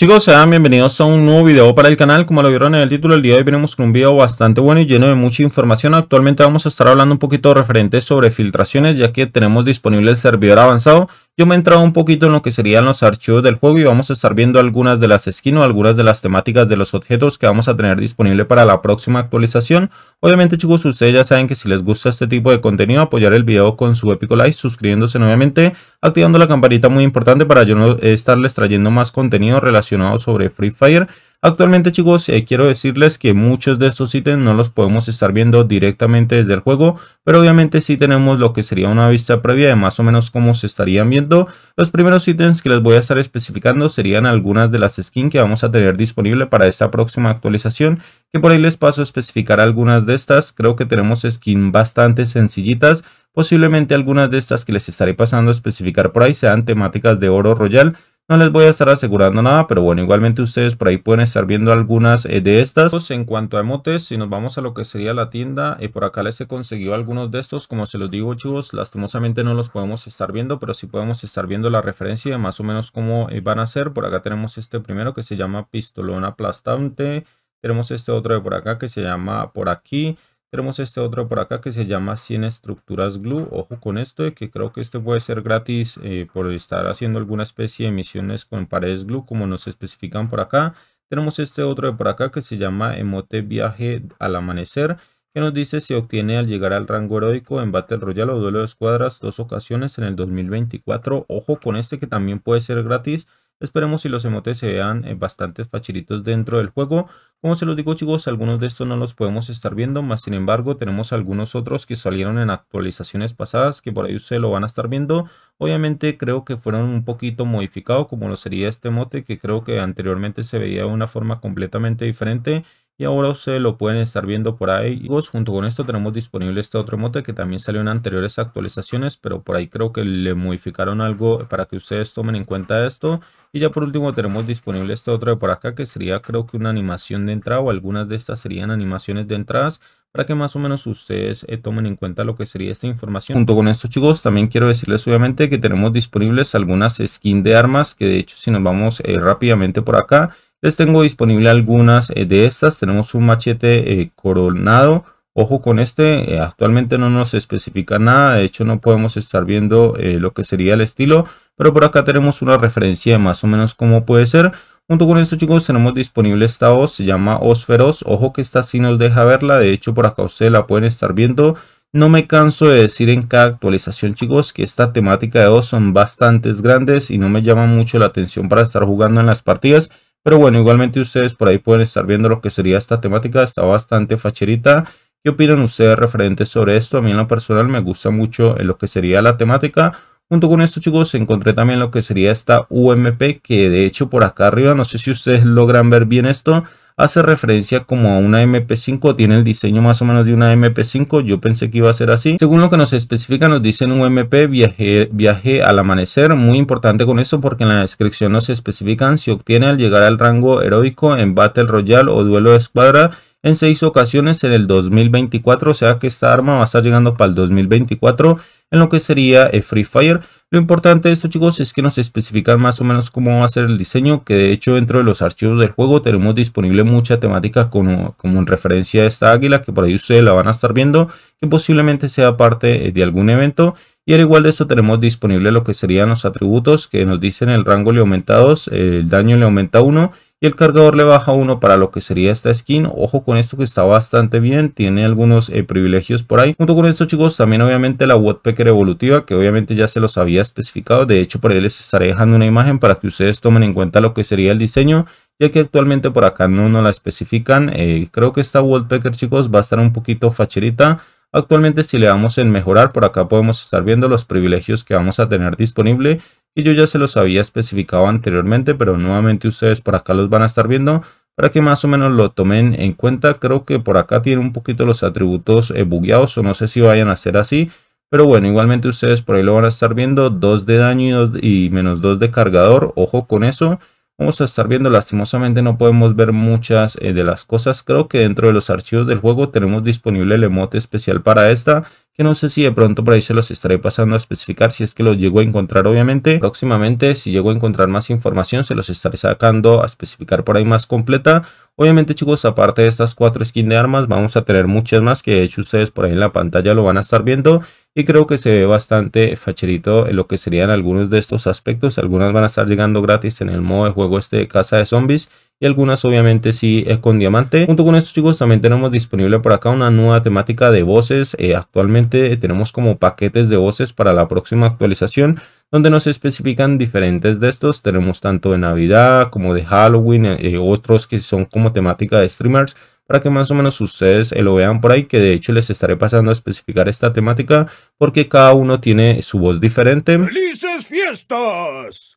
Chicos, sean bienvenidos a un nuevo video para el canal. Como lo vieron en el título, el día de hoy venimos con un video bastante bueno y lleno de mucha información. Actualmente vamos a estar hablando un poquito referente sobre filtraciones, ya que tenemos disponible el servidor avanzado yo me he entrado un poquito en lo que serían los archivos del juego y vamos a estar viendo algunas de las esquinas o algunas de las temáticas de los objetos que vamos a tener disponible para la próxima actualización. Obviamente chicos, ustedes ya saben que si les gusta este tipo de contenido, apoyar el video con su épico like, suscribiéndose nuevamente, activando la campanita muy importante para yo no estarles trayendo más contenido relacionado sobre Free Fire. Actualmente chicos eh, quiero decirles que muchos de estos ítems no los podemos estar viendo directamente desde el juego, pero obviamente sí tenemos lo que sería una vista previa de más o menos cómo se estarían viendo. Los primeros ítems que les voy a estar especificando serían algunas de las skins que vamos a tener disponible para esta próxima actualización, que por ahí les paso a especificar algunas de estas. Creo que tenemos skins bastante sencillitas, posiblemente algunas de estas que les estaré pasando a especificar por ahí sean temáticas de oro royal no les voy a estar asegurando nada, pero bueno, igualmente ustedes por ahí pueden estar viendo algunas eh, de estas. En cuanto a emotes, si nos vamos a lo que sería la tienda, eh, por acá les he conseguido algunos de estos. Como se los digo, chicos, lastimosamente no los podemos estar viendo, pero sí podemos estar viendo la referencia de más o menos cómo eh, van a ser. Por acá tenemos este primero que se llama pistolón aplastante. Tenemos este otro de por acá que se llama por aquí. Tenemos este otro por acá que se llama 100 estructuras glue. Ojo con esto eh, que creo que este puede ser gratis eh, por estar haciendo alguna especie de misiones con paredes glue como nos especifican por acá. Tenemos este otro de por acá que se llama emote viaje al amanecer que nos dice se obtiene al llegar al rango heroico en Battle Royale o duelo de escuadras dos ocasiones en el 2024. Ojo con este que también puede ser gratis Esperemos si los emotes se vean eh, bastante fachilitos dentro del juego. Como se los digo chicos, algunos de estos no los podemos estar viendo, más sin embargo tenemos algunos otros que salieron en actualizaciones pasadas que por ahí ustedes lo van a estar viendo. Obviamente creo que fueron un poquito modificados como lo sería este emote que creo que anteriormente se veía de una forma completamente diferente y ahora ustedes lo pueden estar viendo por ahí. vos pues, junto con esto tenemos disponible este otro emote que también salió en anteriores actualizaciones, pero por ahí creo que le modificaron algo para que ustedes tomen en cuenta esto. Y ya por último tenemos disponible este otro de por acá que sería creo que una animación de entrada o algunas de estas serían animaciones de entradas para que más o menos ustedes eh, tomen en cuenta lo que sería esta información. Junto con esto chicos también quiero decirles obviamente que tenemos disponibles algunas skins de armas que de hecho si nos vamos eh, rápidamente por acá les tengo disponible algunas eh, de estas. Tenemos un machete eh, coronado. Ojo con este, eh, actualmente no nos especifica nada. De hecho no podemos estar viendo lo que sería el estilo. Pero por acá tenemos una referencia de más o menos cómo puede ser. Junto con esto chicos tenemos disponible esta voz, se llama osferos. Ojo que esta sí nos deja verla, de hecho por acá ustedes la pueden estar viendo. No me canso de decir en cada actualización chicos que esta temática de os son bastantes grandes y no me llama mucho la atención para estar jugando en las partidas. Pero bueno, igualmente ustedes por ahí pueden estar viendo lo que sería esta temática. Está bastante facherita. ¿Qué opinan ustedes referentes sobre esto? A mí en lo personal me gusta mucho lo que sería la temática. Junto con esto chicos encontré también lo que sería esta UMP que de hecho por acá arriba, no sé si ustedes logran ver bien esto, hace referencia como a una MP5, tiene el diseño más o menos de una MP5, yo pensé que iba a ser así. Según lo que nos especifica, nos dicen un MP viaje, viaje al amanecer, muy importante con eso porque en la descripción nos especifican si obtiene al llegar al rango heroico en Battle Royale o duelo de escuadra en seis ocasiones en el 2024, o sea que esta arma va a estar llegando para el 2024 en lo que sería Free Fire. Lo importante de esto chicos es que nos especifican más o menos cómo va a ser el diseño, que de hecho dentro de los archivos del juego tenemos disponible mucha temática como, en referencia a esta águila, que por ahí ustedes la van a estar viendo, que posiblemente sea parte eh, de algún evento. Y al igual de esto tenemos disponible lo que serían los atributos que nos dicen el rango le aumentados, el daño le aumenta 1 y el cargador le baja uno para lo que sería esta skin ojo con esto que está bastante bien tiene algunos eh, privilegios por ahí junto con esto chicos también obviamente la wattpacker evolutiva que obviamente ya se los había especificado de hecho por ahí les estaré dejando una imagen para que ustedes tomen en cuenta lo que sería el diseño ya que actualmente por acá no nos la especifican eh, creo que esta Wattpacker chicos va a estar un poquito facherita Actualmente si le damos en mejorar, por acá podemos estar viendo los privilegios que vamos a tener disponible y yo ya se los había especificado anteriormente, pero nuevamente ustedes por acá los van a estar viendo para que más o menos lo tomen en cuenta. Creo que por acá tiene un poquito los atributos eh, bugueados o no sé si vayan a ser así. Pero bueno, igualmente ustedes por ahí lo van a estar viendo. 2 de daño y, menos 2 de cargador. Ojo con eso. Vamos a estar viendo, lastimosamente no podemos ver muchas eh, de las cosas. Creo que dentro de los archivos del juego tenemos disponible el emote especial para esta que no sé si de pronto por ahí se los estaré pasando a especificar si es que los llego a encontrar obviamente. Próximamente si llego a encontrar más información se los estaré sacando a especificar por ahí más completa. Obviamente chicos, aparte de estas cuatro skins de armas, vamos a tener muchas más que de hecho ustedes por ahí en la pantalla lo van a estar viendo. Y creo que se ve bastante facherito en lo que serían algunos de estos aspectos. Algunas van a estar llegando gratis en el modo de juego este de Casa de Zombies y algunas obviamente sí es con diamante. Junto con estos chicos también tenemos disponible por acá una nueva temática de voces. Eh, actualmente tenemos como paquetes de voces para la próxima actualización donde nos especifican diferentes de estos. Tenemos tanto de Navidad como de Halloween, Y eh, eh, otros que son como temática de streamers para que más o menos ustedes lo vean por ahí, que de hecho les estaré pasando a especificar esta temática porque cada uno tiene su voz diferente. ¡Felices fiestas!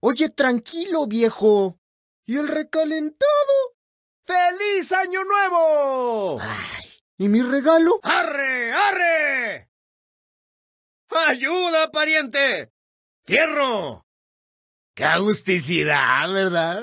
Oye, tranquilo, viejo. ¿Y el recalentado? ¡Feliz Año Nuevo! Ay, ¿Y mi regalo? ¡Arre, arre! ¡Ayuda, pariente! ¡Tierro! ¡Qué agusticidad, verdad!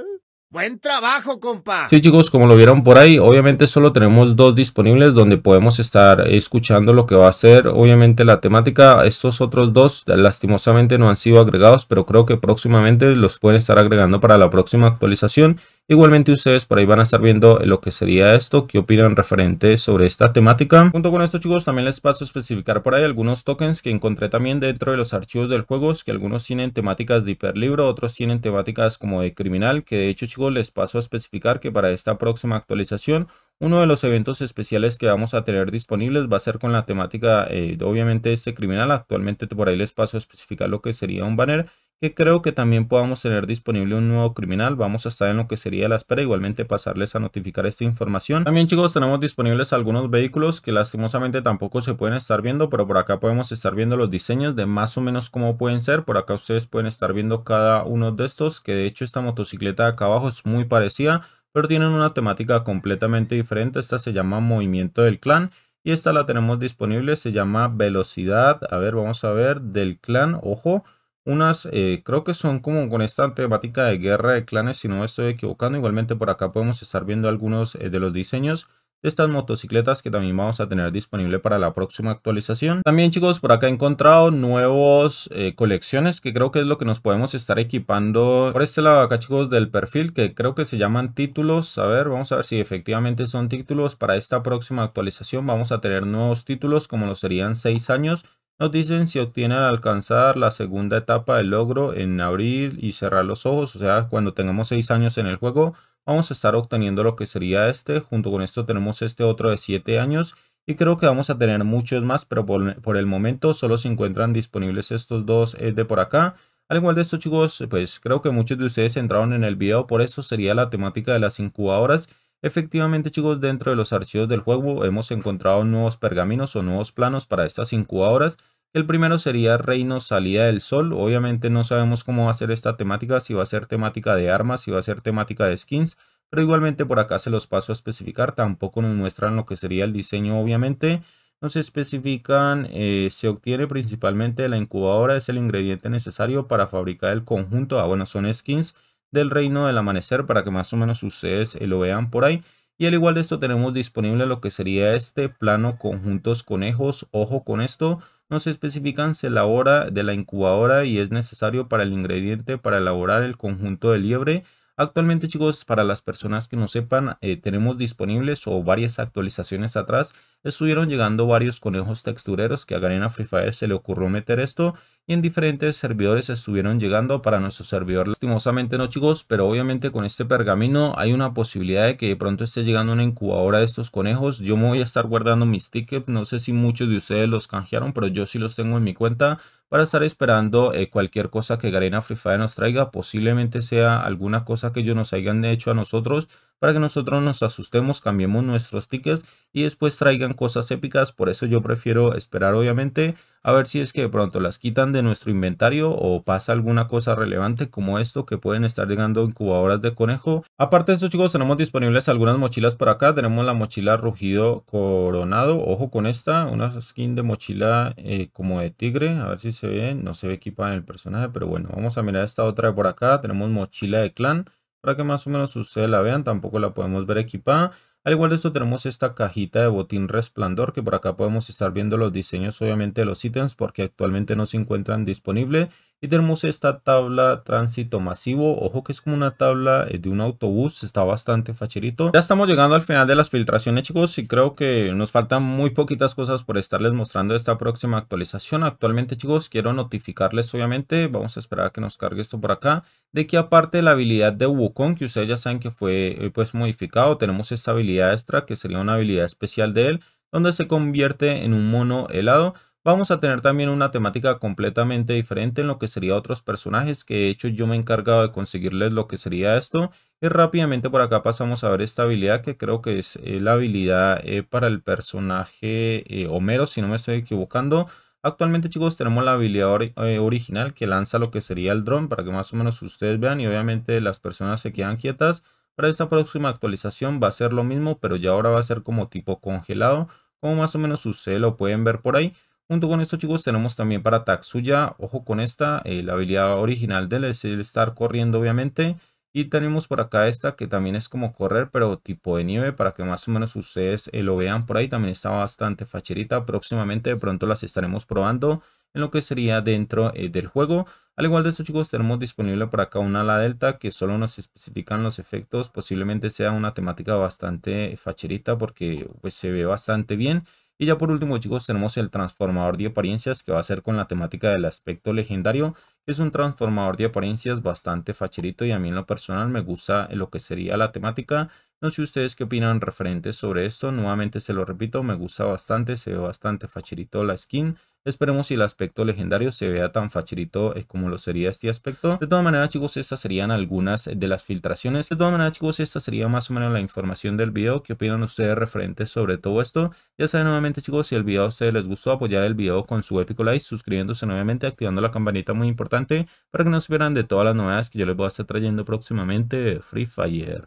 Buen trabajo, compa. Sí, chicos, como lo vieron por ahí, obviamente solo tenemos dos disponibles donde podemos estar escuchando lo que va a ser. Obviamente la temática, estos otros dos lastimosamente no han sido agregados, pero creo que próximamente los pueden estar agregando para la próxima actualización. Igualmente ustedes por ahí van a estar viendo lo que sería esto, qué opinan referente sobre esta temática. Junto con esto chicos también les paso a especificar por ahí algunos tokens que encontré también dentro de los archivos del juego, que algunos tienen temáticas de hiperlibro, otros tienen temáticas como de criminal, que de hecho chicos les paso a especificar que para esta próxima actualización uno de los eventos especiales que vamos a tener disponibles va a ser con la temática, eh, obviamente, este criminal. Actualmente por ahí les paso a especificar lo que sería un banner que creo que también podamos tener disponible un nuevo criminal. Vamos a estar en lo que sería la espera, igualmente pasarles a notificar esta información. También chicos tenemos disponibles algunos vehículos que lastimosamente tampoco se pueden estar viendo, pero por acá podemos estar viendo los diseños de más o menos cómo pueden ser. Por acá ustedes pueden estar viendo cada uno de estos, que de hecho esta motocicleta de acá abajo es muy parecida, pero tienen una temática completamente diferente. Esta se llama Movimiento del Clan. Y esta la tenemos disponible, se llama velocidad, a ver, vamos a ver, del clan, ojo, unas, eh, creo que son como con esta temática de guerra de clanes, si no estoy equivocando. Igualmente por acá podemos estar viendo algunos eh, de los diseños de estas motocicletas que también vamos a tener disponible para la próxima actualización. También chicos, por acá he encontrado nuevos eh, colecciones que creo que es lo que nos podemos estar equipando por este lado acá chicos del perfil que creo que se llaman títulos. A ver, vamos a ver si efectivamente son títulos para esta próxima actualización. Vamos a tener nuevos títulos como lo serían 6 años nos dicen si obtienen alcanzar la segunda etapa del logro en abrir y cerrar los ojos, o sea, cuando tengamos 6 años en el juego, vamos a estar obteniendo lo que sería este, junto con esto tenemos este otro de 7 años y creo que vamos a tener muchos más, pero por, el momento solo se encuentran disponibles estos dos eh, de por acá. Al igual de estos chicos, pues creo que muchos de ustedes entraron en el video, por eso sería la temática de las incubadoras Efectivamente chicos, dentro de los archivos del juego hemos encontrado nuevos pergaminos o nuevos planos para estas incubadoras. El primero sería Reino Salida del Sol, obviamente no sabemos cómo va a ser esta temática, si va a ser temática de armas, si va a ser temática de skins, pero igualmente por acá se los paso a especificar, tampoco nos muestran lo que sería el diseño obviamente. no se especifican, eh, se obtiene principalmente de la incubadora, es el ingrediente necesario para fabricar el conjunto, ah bueno son skins, del Reino del Amanecer para que más o menos ustedes eh, lo vean por ahí. Y al igual de esto tenemos disponible lo que sería este plano conjuntos conejos. Ojo con esto, no se especifican se la hora de la incubadora y es necesario para el ingrediente para elaborar el conjunto de liebre. Actualmente chicos, para las personas que no sepan, eh, tenemos disponibles o varias actualizaciones atrás, estuvieron llegando varios conejos textureros que a Garena Free Fire se le ocurrió meter esto y en diferentes servidores estuvieron llegando para nuestro servidor. Lastimosamente no chicos, pero obviamente con este pergamino hay una posibilidad de que de pronto esté llegando una incubadora de estos conejos. Yo me voy a estar guardando mis tickets, no sé si muchos de ustedes los canjearon, pero yo sí los tengo en mi cuenta para estar esperando eh, cualquier cosa que Garena Free Fire nos traiga. Posiblemente sea alguna cosa que ellos nos hayan hecho a nosotros para que nosotros nos asustemos, cambiemos nuestros tickets y después traigan cosas épicas. Por eso yo prefiero esperar obviamente a ver si es que de pronto las quitan de nuestro inventario o pasa alguna cosa relevante como esto que pueden estar llegando incubadoras de conejo. Aparte de esto chicos tenemos disponibles algunas mochilas por acá, tenemos la mochila rugido coronado, ojo con esta, una skin de mochila eh, como de tigre, a ver si se ve, no se ve equipada en el personaje, pero bueno, vamos a mirar esta otra de por acá, tenemos mochila de clan, para que más o menos ustedes la vean, tampoco la podemos ver equipada. Al igual de esto tenemos esta cajita de botín resplandor que por acá podemos estar viendo los diseños obviamente de los ítems porque actualmente no se encuentran disponibles. Y tenemos esta tabla tránsito masivo, ojo que es como una tabla eh, de un autobús, está bastante facherito. Ya estamos llegando al final de las filtraciones chicos y creo que nos faltan muy poquitas cosas por estarles mostrando esta próxima actualización. Actualmente chicos quiero notificarles obviamente, vamos a esperar a que nos cargue esto por acá, de que aparte de la habilidad de Wukong que ustedes ya saben que fue eh, pues modificado, tenemos esta habilidad extra, que sería una habilidad especial de él, donde se convierte en un mono helado. Vamos a tener también una temática completamente diferente en lo que sería otros personajes, que de hecho yo me he encargado de conseguirles lo que sería esto. Y rápidamente por acá pasamos a ver esta habilidad, que creo que es eh, la habilidad eh, para el personaje eh, Homero, si no me estoy equivocando. Actualmente chicos tenemos la habilidad original que lanza lo que sería el dron para que más o menos ustedes vean y obviamente las personas se quedan quietas para esta próxima actualización va a ser lo mismo, pero ya ahora va a ser como tipo congelado, como más o menos ustedes lo pueden ver por ahí. Junto con esto chicos tenemos también para Tatsuya, ojo con esta, eh, la habilidad original de él es el estar corriendo obviamente. Y tenemos por acá esta que también es como correr, pero tipo de nieve, para que más o menos ustedes eh, lo vean por ahí. También está bastante facherita. Próximamente de pronto las estaremos probando en lo que sería dentro eh, del juego. Al igual de esto chicos, tenemos disponible por acá una ala delta que solo nos especifican los efectos. Posiblemente sea una temática bastante facherita porque pues, se ve bastante bien. Y ya por último chicos tenemos el transformador de apariencias que va a ser con la temática del aspecto legendario. Es un transformador de apariencias bastante facherito y a mí en lo personal me gusta lo que sería la temática no sé ustedes qué opinan referentes sobre esto. Nuevamente se lo repito, me gusta bastante, se ve bastante facherito la skin. Esperemos si el aspecto legendario se vea tan facherito eh, como lo sería este aspecto. De todas maneras chicos, estas serían algunas de las filtraciones. De todas maneras chicos, esta sería más o menos la información del video. ¿Qué opinan ustedes referentes sobre todo esto? Ya saben nuevamente chicos, si el video a ustedes les gustó, apoyar el video con su épico like, suscribiéndose nuevamente, activando la campanita muy importante para que no se pierdan de todas las novedades que yo les voy a estar trayendo próximamente Free Fire.